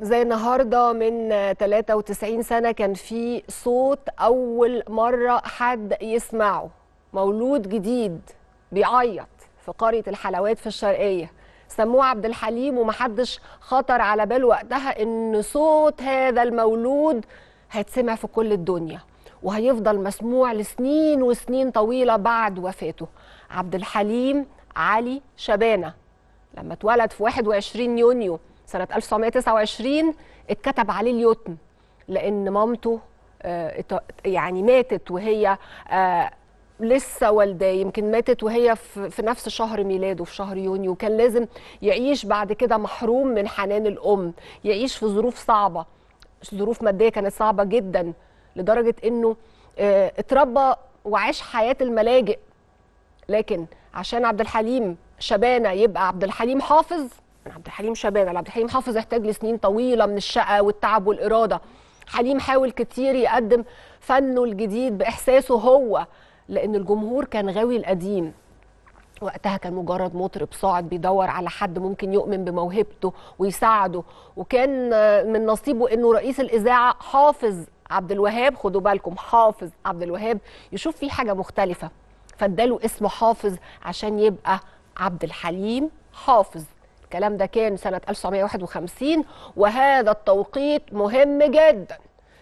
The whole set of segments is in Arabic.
زي النهارده من 93 سنه كان في صوت اول مره حد يسمعه مولود جديد بيعيط في قريه الحلوات في الشرقيه سموه عبد الحليم ومحدش خطر على بال وقتها ان صوت هذا المولود هيتسمع في كل الدنيا وهيفضل مسموع لسنين وسنين طويله بعد وفاته عبد الحليم علي شبانه لما اتولد في 21 يونيو سنه 1929 اتكتب عليه اليتم لان مامته آه، يعني ماتت وهي آه، لسه والداه يمكن ماتت وهي في نفس شهر ميلاده في شهر يونيو كان لازم يعيش بعد كده محروم من حنان الام يعيش في ظروف صعبه ظروف ماديه كانت صعبه جدا لدرجه انه آه، اتربى وعاش حياه الملاجئ لكن عشان عبد الحليم شبانه يبقى عبد الحليم حافظ عبد الحليم شبانه عبد الحليم حافظ احتاج لسنين طويله من الشقه والتعب والاراده حليم حاول كتير يقدم فنه الجديد باحساسه هو لان الجمهور كان غاوي القديم وقتها كان مجرد مطرب صاعد بيدور على حد ممكن يؤمن بموهبته ويساعده وكان من نصيبه انه رئيس الاذاعه حافظ عبد الوهاب خدوا بالكم حافظ عبد الوهاب يشوف فيه حاجه مختلفه فاداله اسم حافظ عشان يبقى عبد الحليم حافظ الكلام ده كان سنة 1951 وهذا التوقيت مهم جدا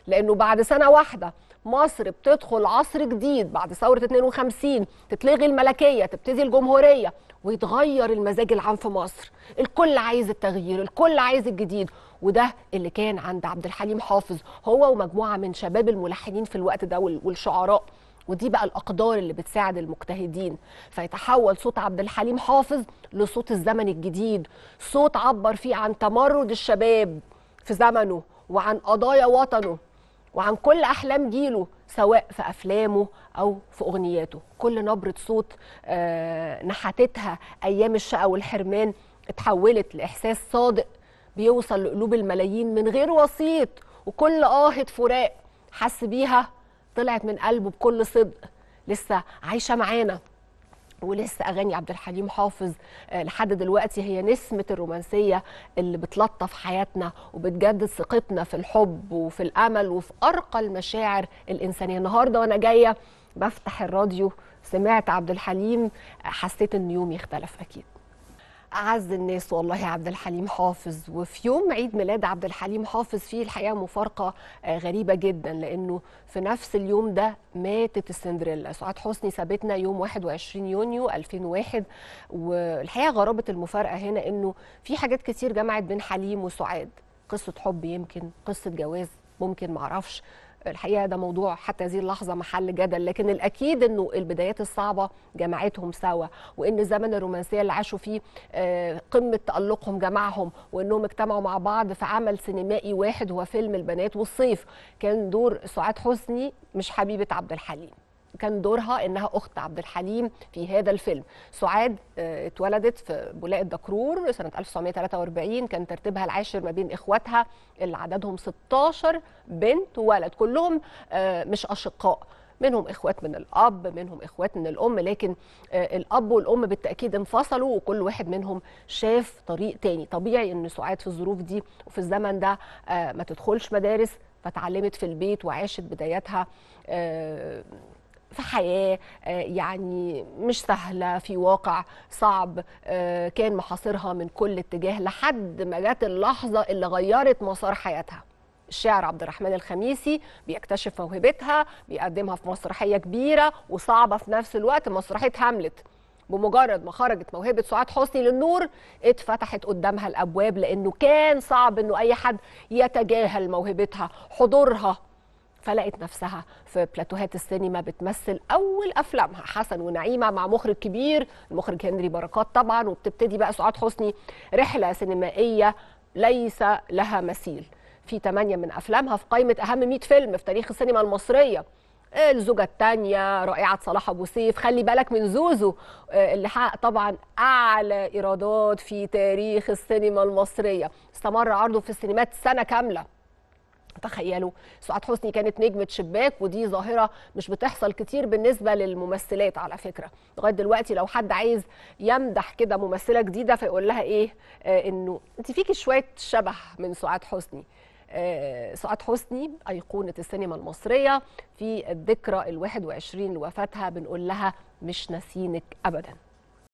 لأنه بعد سنة واحدة مصر بتدخل عصر جديد بعد ثورة 52 تتلغي الملكية تبتدي الجمهورية ويتغير المزاج العام في مصر الكل عايز التغيير الكل عايز الجديد وده اللي كان عند عبد الحليم حافظ هو ومجموعة من شباب الملحنين في الوقت ده والشعراء ودي بقى الاقدار اللي بتساعد المجتهدين فيتحول صوت عبد الحليم حافظ لصوت الزمن الجديد صوت عبر فيه عن تمرد الشباب في زمنه وعن قضايا وطنه وعن كل احلام جيله سواء في افلامه او في اغنياته كل نبره صوت آه، نحتتها ايام الشقا والحرمان اتحولت لاحساس صادق بيوصل لقلوب الملايين من غير وسيط وكل آهة فراق حس بيها طلعت من قلبه بكل صدق لسه عايشه معانا ولسه اغاني عبد الحليم حافظ آه، لحد دلوقتي هي نسمه الرومانسيه اللي بتلطف حياتنا وبتجدد ثقتنا في الحب وفي الامل وفي ارقى المشاعر الانسانيه النهارده وانا جايه بفتح الراديو سمعت عبد الحليم حسيت ان يومي اختلف اكيد اعز الناس والله عبد الحليم حافظ وفي يوم عيد ميلاد عبد الحليم حافظ فيه الحقيقه مفارقه آه، غريبه جدا لانه في نفس اليوم ده ماتت السندريلا سعاد حسني سابتنا يوم 21 يونيو 2001 والحقيقه غرابه المفارقه هنا انه في حاجات كتير جمعت بين حليم وسعاد قصه حب يمكن قصه جواز ممكن معرفش الحقيقه ده موضوع حتى هذه اللحظه محل جدل لكن الاكيد انه البدايات الصعبه جمعتهم سوا وان الزمن الرومانسيه اللي عاشوا فيه آه، قمه تالقهم جمعهم وانهم اجتمعوا مع بعض في عمل سينمائي واحد هو فيلم البنات والصيف كان دور سعاد حسني مش حبيبه عبد الحليم كان دورها انها اخت عبد الحليم في هذا الفيلم سعاد آه، اتولدت في بولاق الدكرور سنه 1943 كان ترتيبها العاشر ما بين اخواتها اللي عددهم 16 بنت وولد كلهم آه، مش اشقاء منهم اخوات من الاب منهم اخوات من الام لكن آه، الاب والام بالتاكيد انفصلوا وكل واحد منهم شاف طريق تاني طبيعي ان سعاد في الظروف دي وفي الزمن ده ما تدخلش مدارس فتعلمت في البيت وعاشت بداياتها في حياه آه، يعني مش سهله في واقع صعب آه، كان محاصرها من كل اتجاه لحد ما جت اللحظه اللي غيرت مسار حياتها الشاعر عبد الرحمن الخميسي بيكتشف موهبتها بيقدمها في مسرحيه كبيره وصعبه في نفس الوقت مسرحيه هاملت بمجرد ما خرجت موهبه سعاد حسني للنور اتفتحت قدامها الابواب لانه كان صعب انه اي حد يتجاهل موهبتها حضورها فلقت نفسها في بلاتوهات السينما بتمثل اول افلامها حسن ونعيمه مع مخرج كبير المخرج هنري بركات طبعا وبتبتدي بقى سعاد حسني رحله سينمائيه ليس لها مثيل في 8 من افلامها في قائمه اهم 100 فيلم في تاريخ السينما المصريه الزوجة الثانية رائعة صلاح أبو سيف خلي بالك من زوزو آه، اللي حقق طبعا أعلى إيرادات في تاريخ السينما المصرية استمر عرضه في السينمات سنة كاملة تخيلوا سعاد حسني كانت نجمه شباك ودي ظاهره مش بتحصل كتير بالنسبه للممثلات على فكره لغايه دلوقتي لو حد عايز يمدح كده ممثله جديده فيقول لها ايه آه انه انت فيكي شويه شبه من سعاد حسني آه سعاد حسني ايقونه السينما المصريه في الذكرى ال 21 لوفاتها بنقول لها مش ناسينك ابدا